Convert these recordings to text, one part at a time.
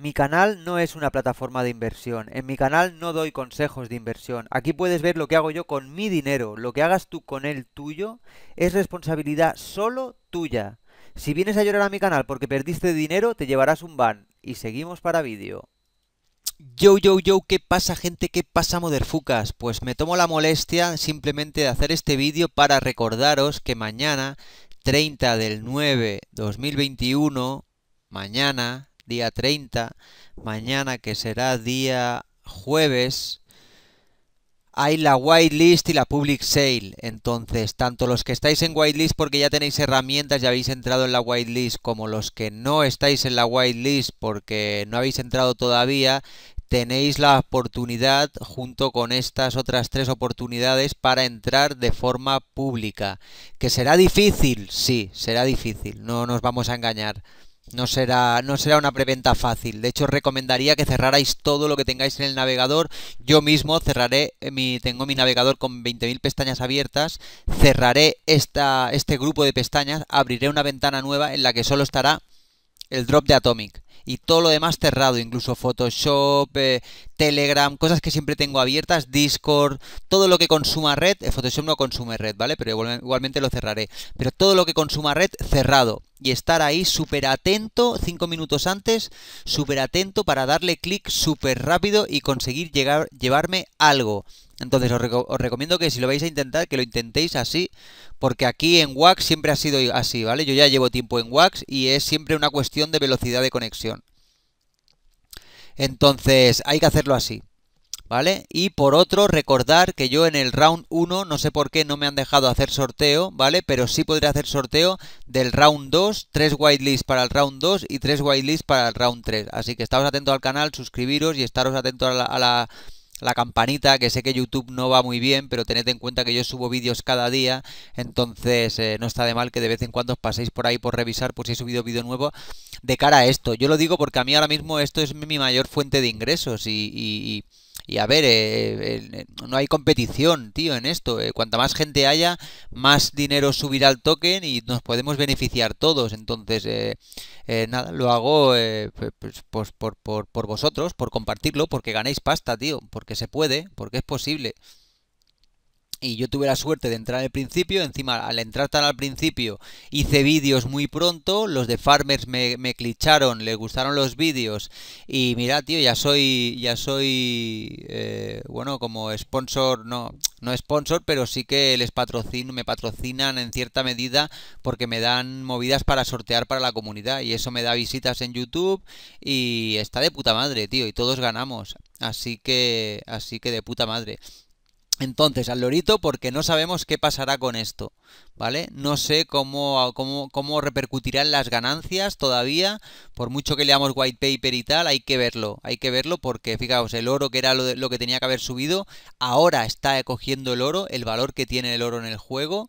Mi canal no es una plataforma de inversión, en mi canal no doy consejos de inversión. Aquí puedes ver lo que hago yo con mi dinero, lo que hagas tú con el tuyo es responsabilidad solo tuya. Si vienes a llorar a mi canal porque perdiste dinero, te llevarás un ban. Y seguimos para vídeo. Yo, yo, yo, ¿qué pasa gente? ¿Qué pasa Moderfucas? Pues me tomo la molestia simplemente de hacer este vídeo para recordaros que mañana, 30 del 9 2021, mañana día 30, mañana que será día jueves, hay la whitelist y la public sale. Entonces, tanto los que estáis en whitelist porque ya tenéis herramientas, ya habéis entrado en la whitelist, como los que no estáis en la whitelist porque no habéis entrado todavía, tenéis la oportunidad junto con estas otras tres oportunidades para entrar de forma pública. ¿Que será difícil? Sí, será difícil, no nos vamos a engañar. No será, no será una preventa fácil. De hecho, os recomendaría que cerrarais todo lo que tengáis en el navegador. Yo mismo cerraré, mi, tengo mi navegador con 20.000 pestañas abiertas. Cerraré esta, este grupo de pestañas, abriré una ventana nueva en la que solo estará el drop de Atomic. Y todo lo demás cerrado, incluso Photoshop, eh, Telegram, cosas que siempre tengo abiertas, Discord, todo lo que consuma red, eh, Photoshop no consume red, ¿vale? Pero igualmente lo cerraré. Pero todo lo que consuma red, cerrado y estar ahí súper atento, cinco minutos antes, súper atento para darle clic súper rápido y conseguir llegar, llevarme algo. Entonces os, os, recomiendo que si lo vais a intentar, que lo intentéis así, porque aquí en Wax siempre ha sido así, ¿vale? Yo ya llevo tiempo en Wax y es siempre una cuestión de velocidad de conexión. Entonces hay que hacerlo así. ¿vale? Y por otro, recordar que yo en el round 1, no sé por qué no me han dejado hacer sorteo, ¿vale? Pero sí podré hacer sorteo del round 2, 3 whitelists para el round 2 y 3 whitelists para el round 3. Así que estaros atentos al canal, suscribiros y estaros atentos a la, la campanita, que sé que YouTube no va muy bien, pero tened en cuenta que yo subo vídeos cada día, entonces eh, no está de mal que de vez en cuando os paséis por ahí por revisar por si he subido vídeo nuevo de cara a esto. Yo lo digo porque a mí ahora mismo esto es mi mayor fuente de ingresos y, y, y y a ver, eh, eh, eh, no hay competición, tío, en esto. cuanta más gente haya, más dinero subirá el token y nos podemos beneficiar todos. Entonces, nada, lo hago pues, por, por vosotros, por compartirlo, porque ganéis pasta, tío, porque se puede, porque es posible y yo tuve la suerte de entrar al principio, encima al entrar tan al principio hice vídeos muy pronto, los de Farmers me, me clicharon, les gustaron los vídeos y mira tío, ya soy, ya soy, eh, bueno, como sponsor, no, no sponsor, pero sí que les patrocino, me patrocinan en cierta medida porque me dan movidas para sortear para la comunidad y eso me da visitas en YouTube y está de puta madre, tío, y todos ganamos. Así que, así que de puta madre. Entonces, al lorito, porque no sabemos qué pasará con esto, ¿vale? No sé cómo, cómo, cómo repercutirán las ganancias todavía, por mucho que leamos white paper y tal, hay que verlo, hay que verlo porque, fijaos, el oro que era lo, que tenía que haber subido, ahora está cogiendo el oro, el valor que tiene el oro en el juego,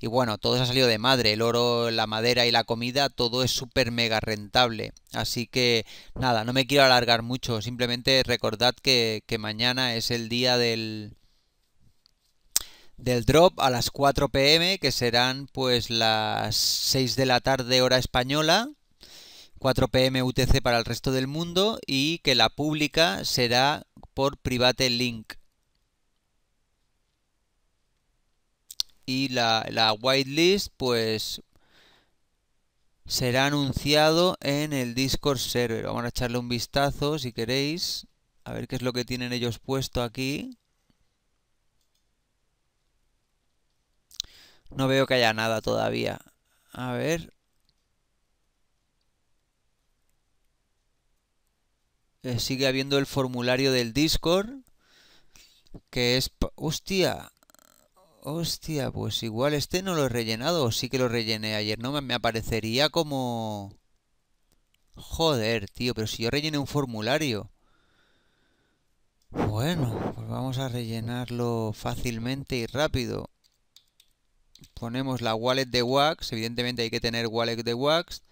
y bueno, todo se ha salido de madre, el oro, la madera y la comida, todo es súper mega rentable, así que nada, no me quiero alargar mucho, simplemente recordad que mañana es el día del del drop a las 4 pm, que serán pues las 6 de la tarde hora española, 4 pm UTC para el resto del mundo y que la pública será por private link. Y la, la whitelist pues será anunciado en el Discord server. Vamos a echarle un vistazo si queréis. A ver qué es lo que tienen ellos puesto aquí. No veo que haya nada todavía. A ver. Eh, sigue habiendo el formulario del Discord. Que es... ¡Hostia! Hostia, pues igual este no lo he rellenado. Sí que lo rellené ayer, ¿no? Me aparecería como... Joder, tío, pero si yo rellené un formulario. Bueno, pues vamos a rellenarlo fácilmente y rápido ponemos la wallet de Wax, evidentemente hay que tener wallet de Wax.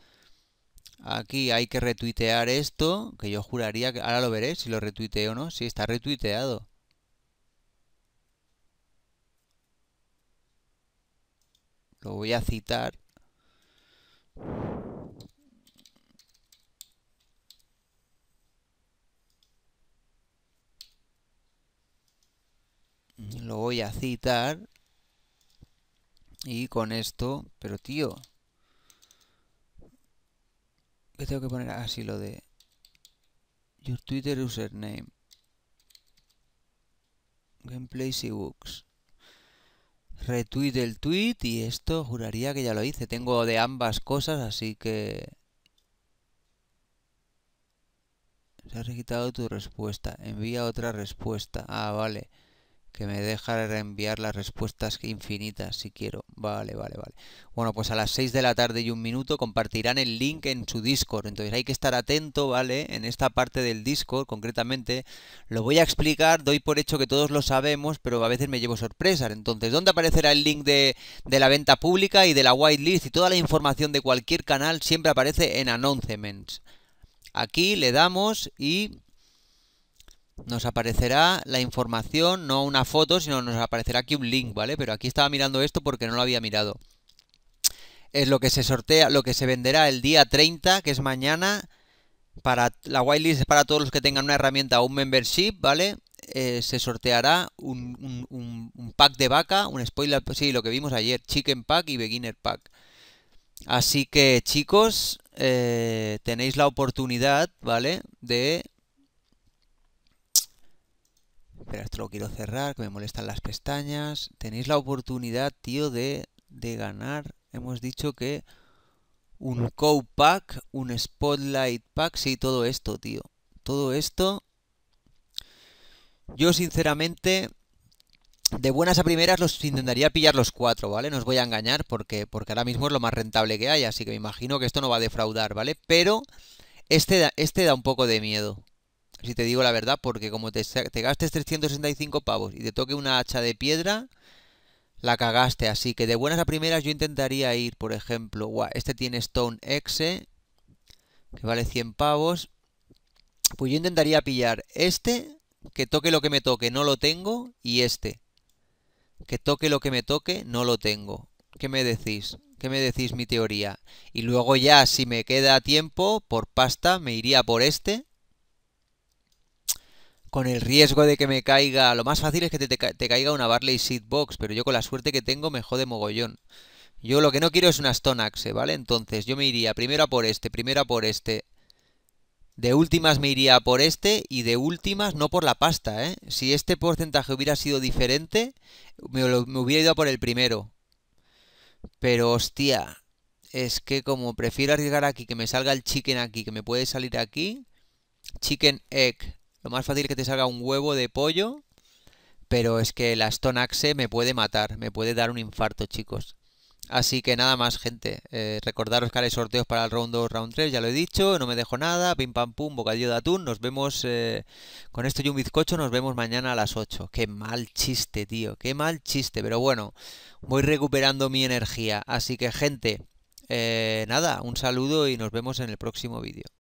Aquí hay que retuitear esto, que yo juraría que ahora lo veré si lo retuiteo o no. si está retuiteado. Lo voy a citar. Lo voy a citar. Y con esto, pero tío. ¿Qué tengo que poner? Así lo de... Your Twitter username. Gameplay y books. Retweet el tweet y esto juraría que ya lo hice. Tengo de ambas cosas, así que... Se ha quitado tu respuesta. Envía otra respuesta. Ah, vale que me deja reenviar las respuestas infinitas si quiero. Vale, vale, vale. Bueno, pues a las 6 de la tarde y un minuto compartirán el link en su Discord. Entonces hay que estar atento, ¿vale? En esta parte del Discord concretamente. Lo voy a explicar, doy por hecho que todos lo sabemos, pero a veces me llevo sorpresas. Entonces, ¿dónde aparecerá el link de, de la venta pública y de la whitelist y toda la información de cualquier canal? Siempre aparece en Announcements. Aquí le damos y nos aparecerá la información, no una foto, sino nos aparecerá aquí un link, ¿vale? Pero aquí estaba mirando esto porque no lo había mirado. Es lo que se sortea, lo que se venderá el día 30, que es mañana. Para la whitelist es para todos los que tengan una herramienta o un membership, ¿vale? Eh, se sorteará un, pack de vaca, un spoiler, sí, lo que vimos ayer, chicken pack y beginner pack. Así que chicos, eh, tenéis la oportunidad, ¿vale? De pero esto lo quiero cerrar, que me molestan las pestañas. Tenéis la oportunidad, tío, de, ganar. Hemos dicho que un co Pack, un Spotlight Pack, sí, todo esto, tío. Todo esto. Yo, sinceramente, de buenas a primeras los intentaría pillar los cuatro, ¿vale? No os voy a engañar porque, porque ahora mismo es lo más rentable que hay, así que me imagino que esto no va a defraudar, ¿vale? Pero este, este da un poco de miedo, si te digo la verdad, porque como te, gastes 365 pavos y te toque una hacha de piedra, la cagaste. Así que de buenas a primeras yo intentaría ir, por ejemplo, este tiene Stone Exe, que vale 100 pavos. Pues yo intentaría pillar este, que toque lo que me toque, no lo tengo, y este, que toque lo que me toque, no lo tengo. ¿Qué me decís? ¿Qué me decís mi teoría? Y luego ya, si me queda tiempo, por pasta, me iría por este con el riesgo de que me caiga. Lo más fácil es que te, te, caiga una Barley Seed Box, pero yo con la suerte que tengo me jode mogollón. Yo lo que no quiero es una Stone ¿vale? Entonces yo me iría primero a por este, primero a por este. De últimas me iría a por este y de últimas no por la pasta, ¿eh? Si este porcentaje hubiera sido diferente, me, me hubiera ido por el primero. Pero hostia, es que como prefiero arriesgar aquí, que me salga el chicken aquí, que me puede salir aquí. Chicken egg, lo más fácil es que te salga un huevo de pollo, pero es que la Stone Axe me puede matar, me puede dar un infarto, chicos. Así que nada más, gente. Eh, recordaros que hay sorteos para el round 2, round 3, ya lo he dicho. No me dejo nada. Pim pam pum, bocadillo de atún. Nos vemos eh, con esto y un bizcocho. Nos vemos mañana a las 8. Qué mal chiste, tío. Qué mal chiste. Pero bueno, voy recuperando mi energía. Así que, gente, eh, nada, un saludo y nos vemos en el próximo vídeo.